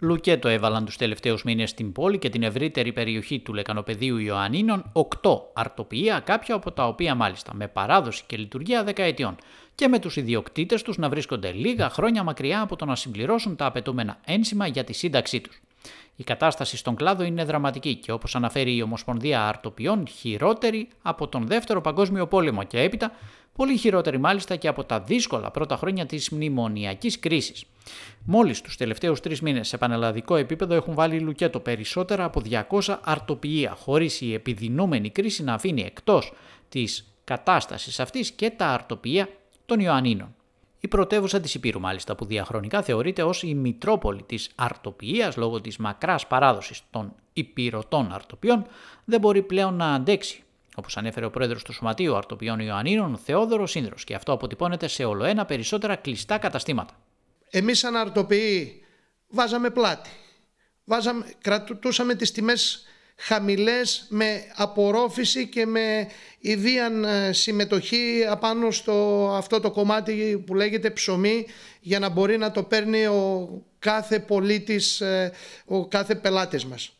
Λουκέτο έβαλαν τους τελευταίους μήνες στην πόλη και την ευρύτερη περιοχή του λεκανοπεδίου Ιωαννίνων 8 αρτοποιία, κάποια από τα οποία μάλιστα με παράδοση και λειτουργία δεκαετιών και με τους ιδιοκτήτες τους να βρίσκονται λίγα χρόνια μακριά από το να συμπληρώσουν τα απαιτούμενα ένσημα για τη σύνταξή τους η κατάσταση στον κλάδο είναι δραματική και όπως αναφέρει η Ομοσπονδία Αρτοπιών χειρότερη από τον Δεύτερο Παγκόσμιο Πόλεμο και έπειτα πολύ χειρότερη μάλιστα και από τα δύσκολα πρώτα χρόνια της μνημονιακής κρίσης. Μόλις τους τελευταίους τρεις μήνες σε πανελλαδικό επίπεδο έχουν βάλει λουκέτο περισσότερα από 200 αρτοπία χωρίς η επιδεινούμενη κρίση να αφήνει εκτός της κατάστασης αυτής και τα αρτοπία των Ιωαννίνων η πρωτεύουσα της Υπήρου μάλιστα που διαχρονικά θεωρείται ως η Μητρόπολη της αρτοποιίας λόγω της μακράς παράδοσης των Υπηρωτών Αρτοπιών δεν μπορεί πλέον να αντέξει. Όπως ανέφερε ο πρόεδρος του Σωματείου Αρτοπιών Ιωαννίνων, Θεόδωρος Σύνδρος και αυτό αποτυπώνεται σε ολοένα περισσότερα κλειστά καταστήματα. Εμείς σαν Αρτοποιοί βάζαμε πλάτη, βάζαμε, κρατούσαμε τις τιμές χαμηλές με απορρόφηση και με ιδίαν ε, συμμετοχή απάνω στο αυτό το κομμάτι που λέγεται ψωμί για να μπορεί να το παίρνει ο κάθε πολίτης, ε, ο κάθε πελάτης μας.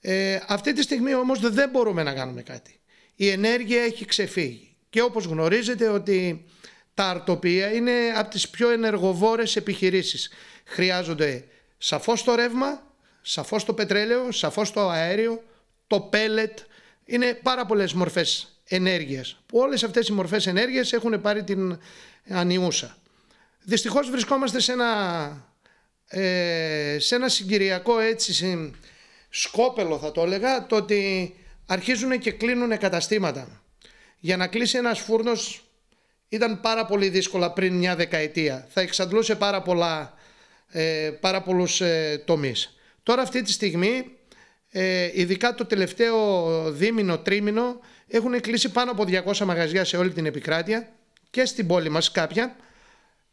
Ε, αυτή τη στιγμή όμως δεν μπορούμε να κάνουμε κάτι. Η ενέργεια έχει ξεφύγει και όπως γνωρίζετε ότι τα αρτοπία είναι από τις πιο ενεργοβόρες επιχειρήσεις. Χρειάζονται σαφώς το ρεύμα, σαφώς το πετρέλαιο, σαφώς το αέριο, το πέλετ. Είναι πάρα πολλές μορφές ενέργειας που όλες αυτές οι μορφές ενέργειας έχουν πάρει την ανιούσα. Δυστυχώς βρισκόμαστε σε ένα, ε, σε ένα συγκυριακό έτσι σκόπελο θα το έλεγα το ότι αρχίζουν και κλείνουν καταστήματα. Για να κλείσει ένας φούρνος ήταν πάρα πολύ δύσκολα πριν μια δεκαετία. Θα εξαντλούσε πάρα, πολλά, ε, πολλούς ε, Τώρα αυτή τη στιγμή, ε, ειδικά το τελευταίο δίμηνο, τρίμηνο, έχουν κλείσει πάνω από 200 μαγαζιά σε όλη την επικράτεια και στην πόλη μας κάποια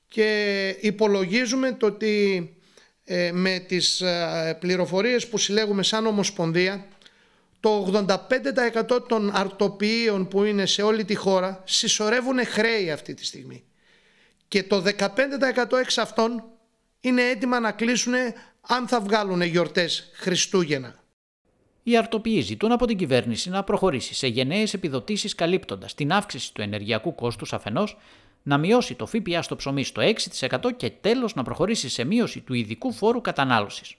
και υπολογίζουμε το ότι ε, με τις ε, πληροφορίες που συλλέγουμε σαν Ομοσπονδία το 85% των αρτοποιείων που είναι σε όλη τη χώρα συσσωρεύουν χρέη αυτή τη στιγμή και το 15% εξ αυτών είναι έτοιμα να κλείσουν αν θα βγάλουν γιορτές Χριστούγεννα. Η αρτοποιοί ζητούν από την κυβέρνηση να προχωρήσει σε γενναίες επιδοτήσεις καλύπτοντας την αύξηση του ενεργειακού κόστους αφενός, να μειώσει το ΦΠΑ στο ψωμί στο 6% και τέλος να προχωρήσει σε μείωση του ειδικού φόρου κατανάλωσης.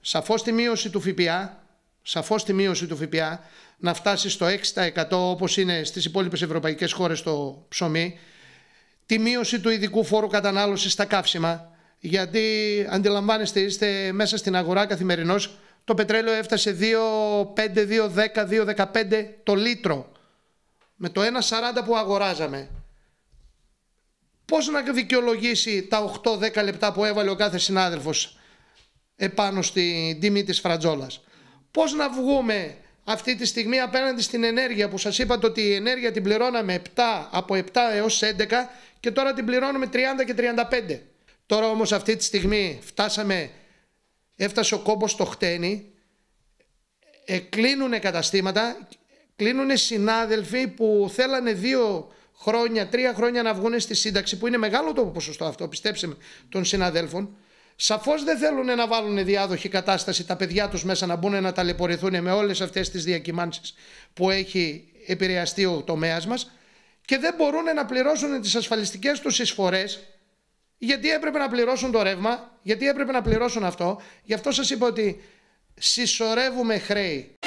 Σαφώς τη μείωση του ΦΠΑ, σαφώς τη μείωση του ΦΠΑ να φτάσει στο 6% όπως είναι στις υπόλοιπες ευρωπαϊκές χώρες το ψωμί, τη μείωση του ειδικού φόρου κατανάλωσης στα καύσιμα, γιατί αντιλαμβάνεστε είστε μέσα στην αγορά καθημερινώς. Το πετρέλαιο έφτασε 2,5, 2,10, 2,15 το λίτρο με το 1,40 που αγοράζαμε. Πώς να δικαιολογήσει τα 8-10 λεπτά που έβαλε ο κάθε συνάδελφος επάνω στην τιμή της φρατζόλας. Πώς να βγούμε αυτή τη στιγμή απέναντι στην ενέργεια που σας είπατε ότι η ενέργεια την πληρώναμε 7, από 7 έως 11 και τώρα την πληρώνουμε 30 και 35. Τώρα όμως αυτή τη στιγμή φτάσαμε, έφτασε ο κόμπος στο χτένι, ε, κλείνουν καταστήματα, κλείνουν συνάδελφοι που θέλανε δύο χρόνια, τρία χρόνια να βγουν στη σύνταξη, που είναι μεγάλο το ποσοστό αυτό, πιστέψτε με, των συναδέλφων. Σαφώς δεν θέλουν να βάλουν διάδοχη κατάσταση τα παιδιά τους μέσα να μπουν να ταλαιπωρηθούν με όλες αυτές τις διακυμάνσεις που έχει επηρεαστεί ο τομέας μας και δεν μπορούν να πληρώσουν τις ασφαλιστικές τους εισφορές γιατί έπρεπε να πληρώσουν το ρεύμα, γιατί έπρεπε να πληρώσουν αυτό. Γι' αυτό σας είπα ότι συσσωρεύουμε χρέη.